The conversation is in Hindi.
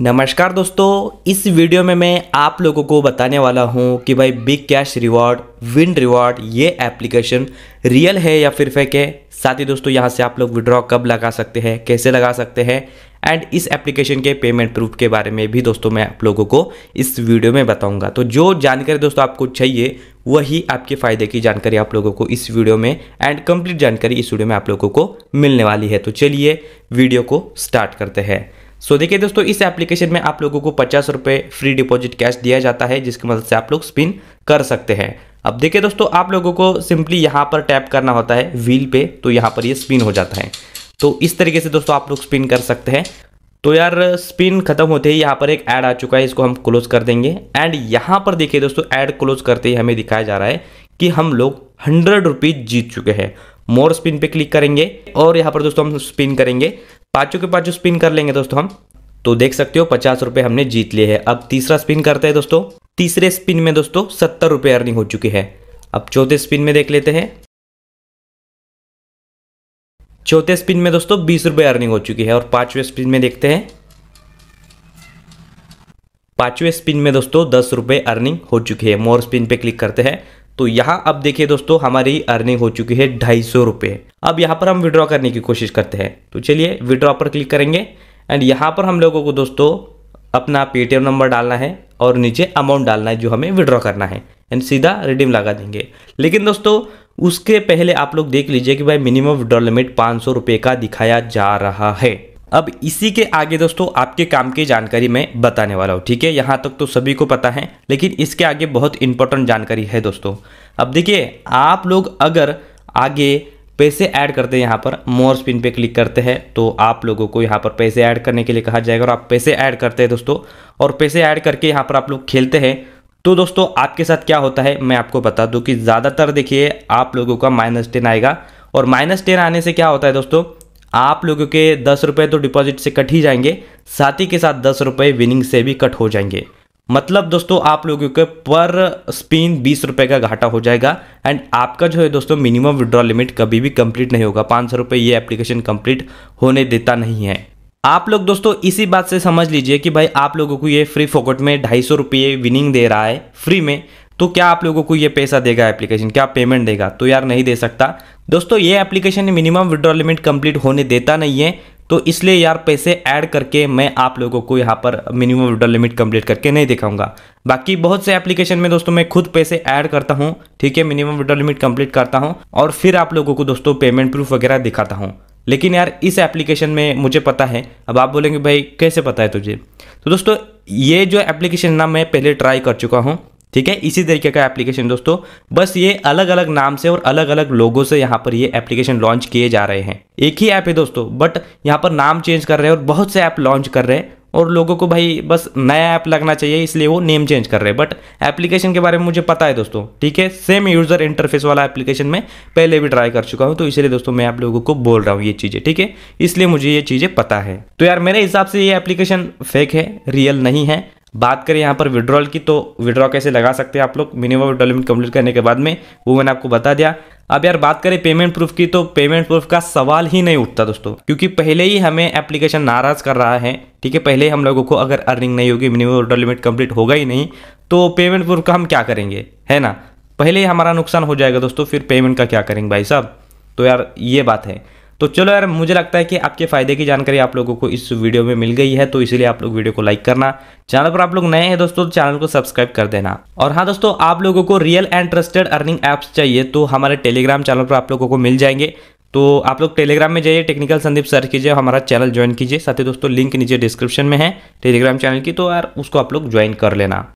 नमस्कार दोस्तों इस वीडियो में मैं आप लोगों को बताने वाला हूं कि भाई big cash reward win reward ये एप्लीकेशन रियल है या फिर फेक है साथ ही दोस्तों यहां से आप लोग विड्रॉ कब लगा सकते हैं कैसे लगा सकते हैं एंड इस एप्लीकेशन के पेमेंट प्रूफ के बारे में भी दोस्तों मैं आप लोगों को इस वीडियो में बताऊंगा तो जो जानकारी दोस्तों आपको चाहिए वही आपके फ़ायदे की जानकारी आप लोगों को इस वीडियो में एंड कंप्लीट जानकारी इस वीडियो में आप लोगों को मिलने वाली है तो चलिए वीडियो को स्टार्ट करते हैं सो so, देखिए दोस्तों इस एप्लीकेशन में आप लोगों को पचास रुपये फ्री डिपॉजिट कैश दिया जाता है जिसकी मदद से आप लोग स्पिन कर सकते हैं अब देखिए दोस्तों आप लोगों को सिंपली यहाँ पर टैप करना होता है व्हील पे तो यहाँ पर ये यह स्पिन हो जाता है तो इस तरीके से दोस्तों आप लोग स्पिन कर सकते हैं तो यार स्पिन खत्म होते ही यहाँ पर एक ऐड आ चुका है इसको हम क्लोज कर देंगे एंड यहाँ पर देखिए दोस्तों ऐड क्लोज करते ही हमें दिखाया जा रहा है कि हम लोग हंड्रेड रुपीज़ जीत चुके हैं मोर स्पिन पे क्लिक करेंगे और यहाँ पर दोस्तों हम स्पिन करेंगे पाँचों के पाँचों स्पिन कर लेंगे दोस्तों हम तो देख सकते हो पचास रुपये हमने जीत लिए हैं अब तीसरा स्पिन करते हैं दोस्तों तीसरे स्पिन में दोस्तों सत्तर रुपये अर्निंग हो चुकी है अब चौथे स्पिन में देख लेते हैं चौथे स्पिन में दोस्तों बीस रुपये अर्निंग हो चुकी है और पांचवें स्पिन में देखते हैं पांचवें स्पिन में दोस्तों दस रुपये अर्निंग हो चुकी है मोर स्पिन पे क्लिक करते हैं तो यहाँ अब देखिए दोस्तों हमारी अर्निंग हो चुकी है ढाई सौ रुपये अब यहाँ पर हम विड्रॉ करने की कोशिश करते हैं तो चलिए विड्रॉ पर क्लिक करेंगे एंड यहाँ पर हम लोगों को दोस्तों अपना पेटीएम नंबर डालना है और नीचे अमाउंट डालना है जो हमें विड्रॉ करना है एंड सीधा रिडीम लगा देंगे लेकिन दोस्तों उसके पहले आप लोग देख लीजिए कि भाई मिनिमम विड्रॉ लिमिट पाँच सौ का दिखाया जा रहा है अब इसी के आगे दोस्तों आपके काम की जानकारी मैं बताने वाला हूँ ठीक है यहाँ तक तो सभी को पता है लेकिन इसके आगे बहुत इंपॉर्टेंट जानकारी है दोस्तों अब देखिए आप लोग अगर आगे पैसे ऐड करते हैं यहाँ पर मोर स्पिन पे क्लिक करते हैं तो आप लोगों को यहाँ पर पैसे ऐड करने के लिए कहा जाएगा और आप पैसे ऐड करते हैं दोस्तों और पैसे ऐड करके यहाँ पर आप लोग खेलते हैं तो दोस्तों आपके साथ क्या होता है मैं आपको बता दूँ कि ज़्यादातर देखिए आप लोगों का माइनस टेन आएगा और माइनस टेन आने से क्या होता है दोस्तों आप लोगों के दस रुपये तो डिपॉजिट से कट ही जाएंगे साथ ही के साथ दस रुपये विनिंग से भी कट हो जाएंगे मतलब दोस्तों आप लोगों के पर स्पिन बीस रुपये का घाटा हो जाएगा एंड आपका जो है दोस्तों मिनिमम विड्रॉल लिमिट कभी भी कंप्लीट नहीं होगा पाँच सौ रुपये ये एप्लीकेशन कंप्लीट होने देता नहीं है आप लोग दोस्तों इसी बात से समझ लीजिए कि भाई आप लोगों को ये फ्री फोकट में ढाई सौ रुपये विनिंग दे रहा है फ्री में तो क्या आप लोगों को ये पैसा देगा एप्लीकेशन क्या पेमेंट देगा तो यार नहीं दे सकता दोस्तों ये application minimum withdrawal limit complete होने देता नहीं है तो इसलिए यार पैसे ऐड करके मैं आप लोगों को यहाँ पर मिनिमम विड्रॉल लिमिट कंप्लीट करके नहीं दिखाऊंगा बाकी बहुत से एप्लीकेशन में दोस्तों मैं खुद पैसे ऐड करता हूँ ठीक है मिनिमम विड्रॉल लिमिट कंप्लीट करता हूँ और फिर आप लोगों को दोस्तों पेमेंट प्रूफ वगैरह दिखाता हूँ लेकिन यार इस एप्लीकेशन में मुझे पता है अब आप बोलेंगे भाई कैसे पता है तुझे तो दोस्तों ये जो एप्लीकेशन ना मैं पहले ट्राई कर चुका हूँ ठीक है इसी तरीके का एप्लीकेशन दोस्तों बस ये अलग अलग नाम से और अलग अलग लोगों से यहाँ पर ये एप्लीकेशन लॉन्च किए जा रहे हैं एक ही ऐप है दोस्तों बट यहाँ पर नाम चेंज कर रहे हैं और बहुत से ऐप लॉन्च कर रहे हैं और लोगों को भाई बस नया ऐप लगना चाहिए इसलिए वो नेम चेंज कर रहे हैं बट एप्लीकेशन के बारे में मुझे पता है दोस्तों ठीक है सेम यूज़र इंटरफेस वाला एप्लीकेशन मैं पहले भी ट्राई कर चुका हूँ तो इसलिए दोस्तों मैं आप लोगों को बोल रहा हूँ ये चीज़ें ठीक है इसलिए मुझे ये चीज़ें पता है तो यार मेरे हिसाब से ये एप्लीकेशन फेक है रियल नहीं है बात करें यहाँ पर विड्रॉल की तो विड्रॉ कैसे लगा सकते हैं आप लोग मिनिमम विड्रॉ लिमिट कम्प्लीट करने के बाद में वो मैंने आपको बता दिया अब यार बात करें पेमेंट प्रूफ की तो पेमेंट प्रूफ का सवाल ही नहीं उठता दोस्तों क्योंकि पहले ही हमें एप्लीकेशन नाराज़ कर रहा है ठीक है पहले हम लोगों को अगर अर्निंग नहीं होगी मिनिमम ऑर्डर लिमिट कम्प्लीट होगा ही नहीं तो पेमेंट प्रूफ का हम क्या करेंगे है ना पहले ही हमारा नुकसान हो जाएगा दोस्तों फिर पेमेंट का क्या करेंगे भाई साहब तो यार ये बात है तो चलो यार मुझे लगता है कि आपके फायदे की जानकारी आप लोगों को इस वीडियो में मिल गई है तो इसलिए आप लोग वीडियो को लाइक करना चैनल पर आप लोग नए हैं दोस्तों तो चैनल को सब्सक्राइब कर देना और हाँ दोस्तों आप लोगों को real and trusted earning apps चाहिए तो हमारे टेलीग्राम चैनल पर आप लोगों को मिल जाएंगे तो आप लोग टेलीग्राम में जाइए टेक्निकल संदीप सर्च कीजिए हमारा चैनल ज्वाइन कीजिए साथ ही दोस्तों लिंक नीचे डिस्क्रिप्शन में है टेलीग्राम चैनल की तो यार उसको आप लोग ज्वाइन कर लेना